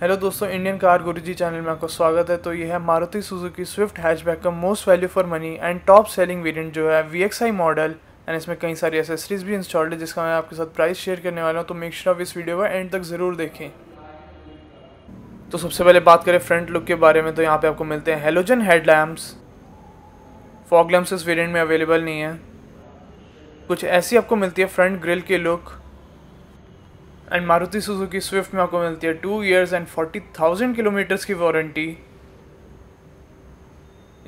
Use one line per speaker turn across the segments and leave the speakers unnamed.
Hello दोस्तों Indian car गुरुजी channel में आपका स्वागत है तो यह है मारुति सुजुकी स्विफ्ट हैचबैक का most value for money and top selling variant जो है वी मॉडल एंड इसमें कई सारी एसेसरीज भी इंस्टॉल्ड है जिसका मैं आपके साथ प्राइस शेयर करने वाला हूँ तो मेक श्योर आप इस वीडियो को एंड तक ज़रूर देखें तो सबसे पहले बात करें फ्रंट लुक के बारे में तो यहाँ पर आपको मिलते हैं हेलोजन हेडलैम्प्स फॉग लैम्प्स इस वेरियंट में अवेलेबल नहीं है कुछ ऐसी आपको मिलती है फ्रंट ग्रिल के look and Maruti Suzuki Swift में आपको मिलती है two years and forty thousand kilometres की वारंटी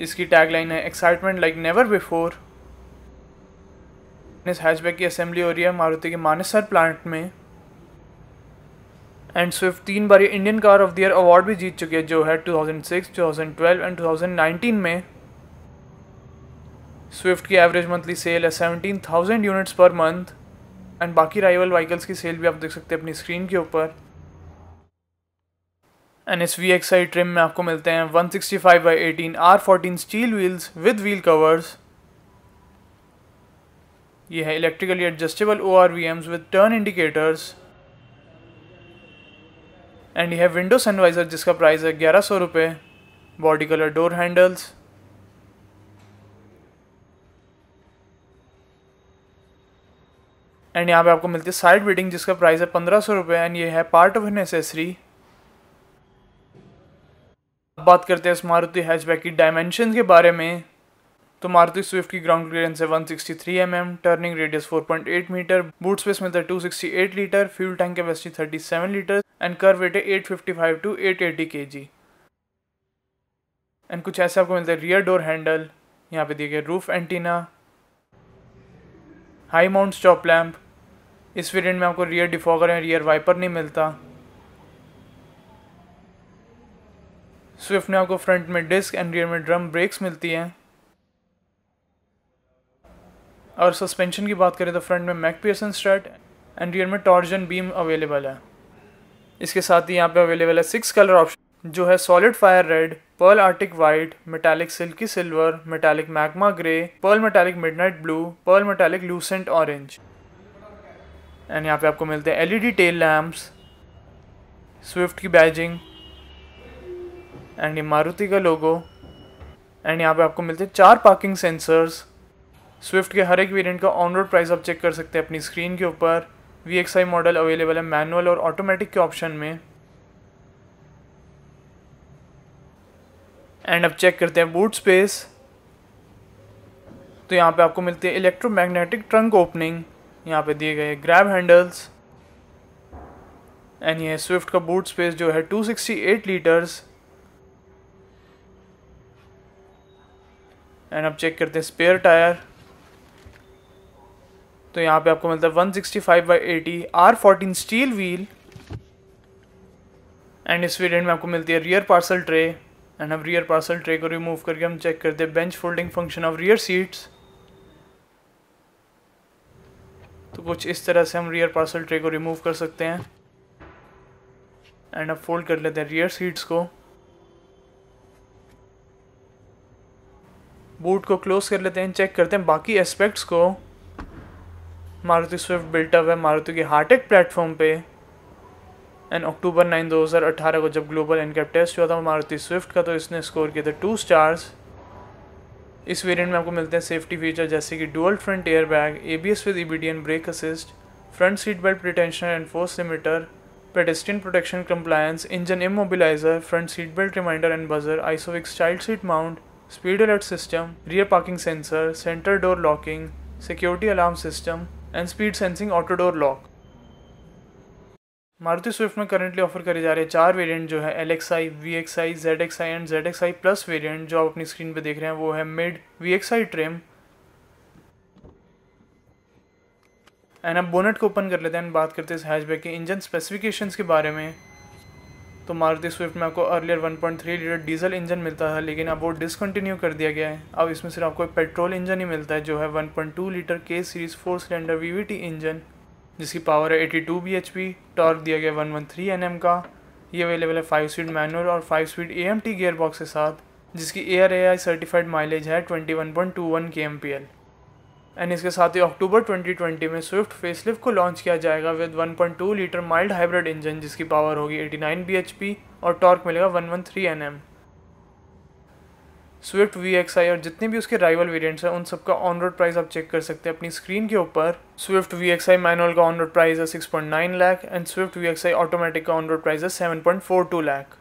इसकी टैगलाइन है एक्साइटमेंट लाइक नेवर बिफोर इस हैचबैक की असेंबली हो रही है मारुति के मानेसर प्लांट में एंड स्विफ्ट तीन बार Indian car of the year award भी जीत चुकी है जो है 2006, 2012 एंड 2019 में स्विफ्ट की एवरेज मंथली सेल है 17,000 यूनिट्स पर मंथ एंड बाकी राइवल वाइकल्स की सेल भी आप देख सकते हैं अपनी स्क्रीन के ऊपर N S V X I trim में आपको मिलते हैं 165 sixty five by eighteen R fourteen steel wheels with wheel covers ये है electrically adjustable O R V Ms with turn indicators and ये है विंडो सनवाइजर जिसका प्राइस है ग्यारह सौ रुपये body colour door handles and यहाँ पे आपको मिलती है साइड बीटिंग जिसका प्राइस है पंद्रह सौ रुपये एंड ये है पार्ट ऑफ नेसेसरी अब बात करते हैं इस मारुति हैचबैक की डायमेंशन के बारे में तो मारुति स्विफ्ट की ग्राउंड क्लियरेंस है 163 sixty mm, turning radius 4.8 metre boot space मिलता है 268 litre fuel tank capacity 37 litre and kerb weight है 855 टू 880 के एंड कुछ ऐसे आपको मिलता है रियर डोर हैंडल यहाँ पे दिए गए roof antenna high mount stop lamp इस वेरिएंट में आपको रियर डिफॉगर या रियर वाइपर नहीं मिलता स्विफ्ट में आपको फ्रंट में डिस्क एंड रियर में ड्रम ब्रेक्स मिलती हैं और सस्पेंशन की बात करें तो फ्रंट में Mac Pherson strut and rear में टॉर्जन बीम अवेलेबल है इसके साथ ही यहाँ पे अवेलेबल है सिक्स कलर ऑप्शन जो है solid fire red pearl arctic white metallic silky silver metallic magma grey pearl metallic midnight blue pearl metallic lucent orange and यहाँ पे आपको मिलते हैं एलईडी टेल लैम्प्स स्विफ्ट की बैजिंग एंड मारुति का लोगो एंड यहाँ पे आपको मिलते हैं चार पार्किंग सेंसर्स स्विफ्ट के हर एक वेरिएंट का ऑन रोड प्राइस आप चेक कर सकते हैं अपनी स्क्रीन के ऊपर V X I model available है मैनुअल और ऑटोमेटिक के ऑप्शन में एंड अब चेक करते हैं बूट स्पेस तो यहाँ पे आपको मिलती है इलेक्ट्रोमैग्नेटिक ट्रंक ओपनिंग यहाँ पे दिए गए ग्रैब हैंडल्स एंड ये स्विफ्ट का बूट स्पेस जो है 268 लीटर्स एंड अब चेक करते हैं स्पेयर टायर तो यहाँ पे आपको मिलता है 165 sixty five by eighty R fourteen steel wheel and इस वेरियंट में आपको मिलती है रियर पार्सल ट्रे एंड अब रियर पार्सल ट्रे को रिमूव करके हम चेक करते हैं bench folding function of rear seats तो कुछ इस तरह से हम रियर पार्सल ट्रे को रिमूव कर सकते हैं एंड अब फोल्ड कर लेते हैं रियर सीट्स को बूट को क्लोज कर लेते हैं चेक करते हैं बाकी एस्पेक्ट्स को मारुति स्विफ्ट बिल्टअप है मारुति के हार्टेक प्लेटफॉर्म पे एंड अक्टूबर नाइन 2018 को जब ग्लोबल इनकैप टेस्ट हुआ था मारुति स्विफ्ट का तो इसने स्कोर किए थे टू स्टार्स इस वेरिएंट में आपको मिलते हैं सेफ्टी फीचर जैसे कि dual front air bag A B S with E B D and brake assist front seat belt pretension and force limiter pedestrian protection compliance engine immobiliser front seat belt reminder and buzzer ISOFIX child seat mount speed alert system rear parking sensor centre door locking security alarm system and speed sensing auto door lock Maruti Swift में currently offer करे जा रहे चार variant जो है L X I V X I Z X I and Z X I plus variant जो आप अपनी स्क्रीन पे देख रहे हैं वो है mid V X I trim and अब बोनट को ओपन कर लेते हैं बात करते हैं इस हैचबैक के इंजन स्पेसिफिकेशंस के बारे में तो मारुति स्विफ्ट में आपको अर्लियर 1.3 लीटर डीजल इंजन मिलता था लेकिन अब वो डिसकंटिन्यू कर दिया गया है अब इसमें सिर्फ आपको पेट्रोल इंजन ही मिलता है जो है 1.2 litre K series four cylinder V engine जिसकी पावर है एटी टू बी टॉर्क दिया गया वन 113 एनएम का ये अवेलेबल है फाइव स्पीड मैनुअल और five speed M T box के साथ जिसकी A R A I certified mileage है twenty one one point two K M P L and इसके साथ ही अक्टूबर 2020 में स्विफ्ट फेसलिफ्ट को लॉन्च किया जाएगा with 1.2 litre mild hybrid engine जिसकी पावर होगी 89 bhp और टॉर्क मिलेगा 113 nm Swift V X I और जितने भी उसके राइवल वेरियंट्स हैं उन सबका ऑन रोड प्राइस आप चेक कर सकते हैं अपनी स्क्रीन के ऊपर Swift V X I manual का ऑन रोड प्राइस है six point nine lakh and Swift V X I automatic का ऑन रोड प्राइस है seven point four two lakh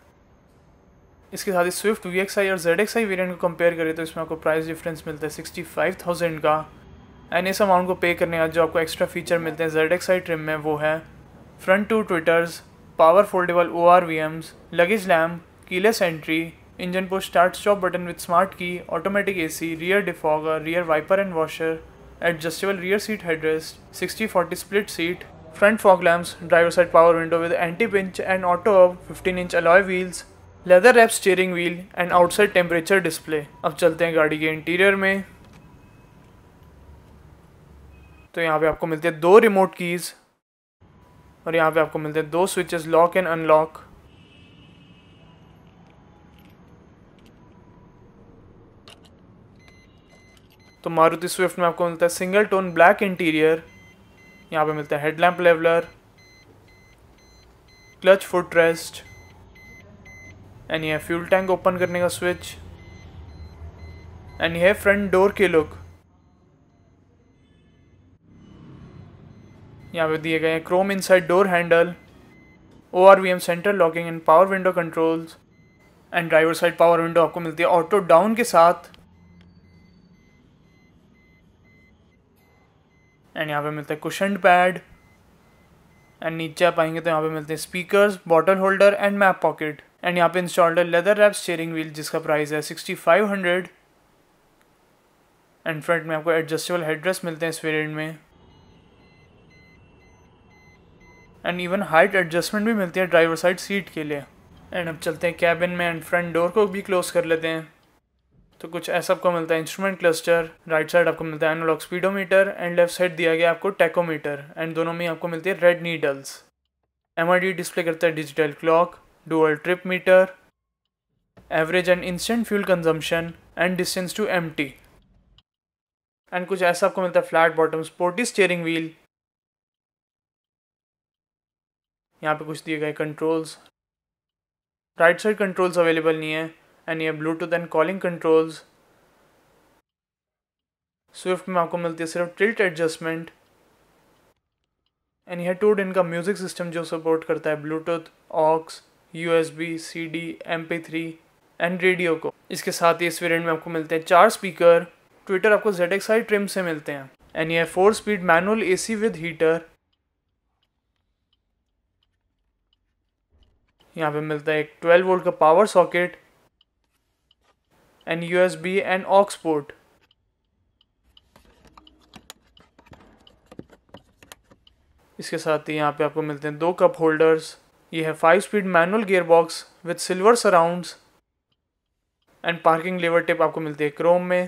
इसके साथ ही स्विफ्ट वी एक्स आई और जेड एक्स आई वेरियंट को compare करें तो इसमें आपको प्राइस डिफरेंस मिलता है सिक्सटी फाइव थाउजेंड का एंड इस अमाउंट को पे करने का जो आपको एक्स्ट्रा फीचर मिलते हैं जेड एक्स आई ट्रिम में वो है front two tweeters power foldable O R V Ms luggage lamp keyless entry engine push start stop button with smart key automatic AC rear defogger rear wiper and washer adjustable rear seat headrest 60-40 split seat front fog lamps driver side power window with anti pinch and auto up 15 inch alloy wheels leather wrap steering wheel and outside temperature display अब चलते हैं गाड़ी के interior में तो यहाँ पे आपको मिलते हैं दो रिमोट कीज़ और यहाँ पे आपको मिलते हैं दो स्विचेस लॉक एंड अनलॉक तो मारुति स्विफ्ट में आपको मिलता है सिंगल टोन ब्लैक इंटीरियर यहाँ पे मिलता है headlamp leveller clutch foot rest and यह फ्यूल टैंक ओपन करने का स्विच एंड यह फ्रंट डोर के लुक यहाँ पे दिए गए हैं chrome inside door handle O R V M centre locking and power window controls and driver side power window आपको मिलती है ऑटो डाउन के साथ एंड यहाँ पे मिलता है कुशन पैड एंड नीचे आप आएंगे तो यहाँ पे मिलते हैं speakers bottle holder and map pocket and यहाँ पे इंस्टॉल्ड है लेदर रैप स्टेयरिंग व्हील जिसका प्राइस है sixty five hundred and front में आपको एडजस्टेबल हेडरेस्ट मिलते हैं इस वेरियंट में एंड इवन हाइट एडजस्टमेंट भी मिलती है ड्राइवर साइड सीट के लिए एंड अब चलते हैं कैबिन में एंड फ्रंट डोर को भी क्लोज कर लेते हैं तो कुछ ऐसा आपको मिलता है इंस्ट्रूमेंट क्लस्टर राइट साइड आपको मिलता है analogue speedometer and left side दिया गया आपको टेकोमीटर एंड दोनों में आपको मिलती है रेड नीडल्स एम डिस्प्ले करता है digital clock dual trip meter average and instant fuel consumption and distance to एम एंड कुछ ऐसा आपको मिलता है flat bottom sporty steering wheel यहाँ पे कुछ दिए गए controls right side controls available नहीं है एंड ये Bluetooth and calling controls Swift में आपको मिलती है सिर्फ टिल्ट एडजस्टमेंट एंड यह टूड इनका म्यूज़िक सिस्टम जो सपोर्ट करता है Bluetooth aux U S B C D M P three and radio को इसके साथ ही इस वेरियंट में आपको मिलते हैं चार स्पीकर ट्विटर आपको जेड एक्स आई ट्रिम से मिलते हैं एंड यह four speed manual A C with heater यहाँ पे मिलता है एक ट्वेल्व वोल्ट का power socket and USB and aux port. इसके साथ ही यहाँ पे आपको मिलते हैं दो कप होल्डर्स ये है five speed manual gear box with silver surround and parking lever tip आपको मिलती है क्रोम में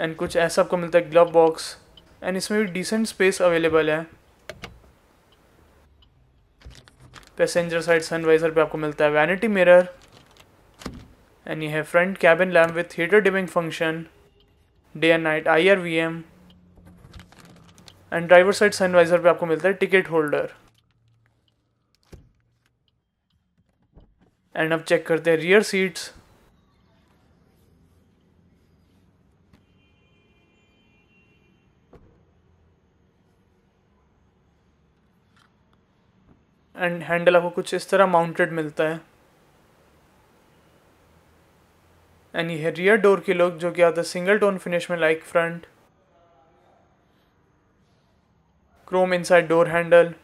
एंड कुछ ऐसा आपको मिलता है ग्लव बॉक्स एंड इसमें भी डिसेंट स्पेस अवेलेबल है पैसेंजर साइड सनवाइजर पे आपको मिलता है वैनिटी मिरर एंड ये है front cabin lamp with theatre dimming function day and night I R V M and driver side sun visor पे आपको मिलता है टिकट होल्डर एंड अब चेक करते हैं रियर सीट्स एंड हैंडल आपको कुछ इस तरह माउंटेड मिलता है एंड ये रियर डोर की लुक जो कि आता है सिंगल टोन फिनिश में like front chrome inside door handle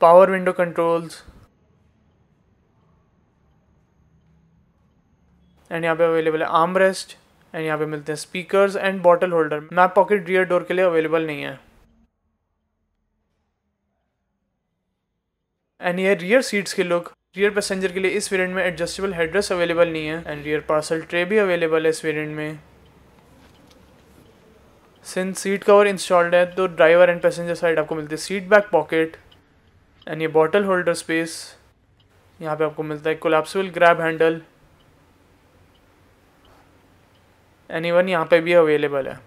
power window controls and यहाँ पे अवेलेबल है आर्म रेस्ट एंड यहाँ पे मिलते हैं speakers and bottle holder map pocket rear door के लिए अवेलेबल नहीं है एंड ये रियर सीट्स के लुक रियर पैसेंजर के लिए इस वेरिएंट में एडजस्टेबल हेडरेस अवेलेबल नहीं है एंड रियर पार्सल ट्रे भी अवेलेबल है इस वेरिएंट में सिंस सीट कवर इंस्टॉल्ड है तो ड्राइवर एंड पैसेंजर साइड आपको मिलती है सीट बैक पॉकेट एंड ये बॉटल होल्डर स्पेस यहाँ पे आपको मिलता है collapsible grab handle and even यहाँ पे भी अवेलेबल है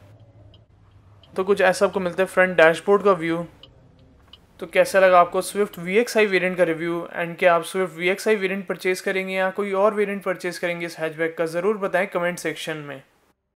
तो कुछ ऐसा आपको मिलता है फ्रंट डैशबोर्ड का व्यू तो कैसा लगा आपको Swift V X I variant का रिव्यू एंड क्या आप Swift V X I variant purchase करेंगे या कोई और वेरियंट परचेज करेंगे इस हैचबैक का ज़रूर बताएं कमेंट सेक्शन में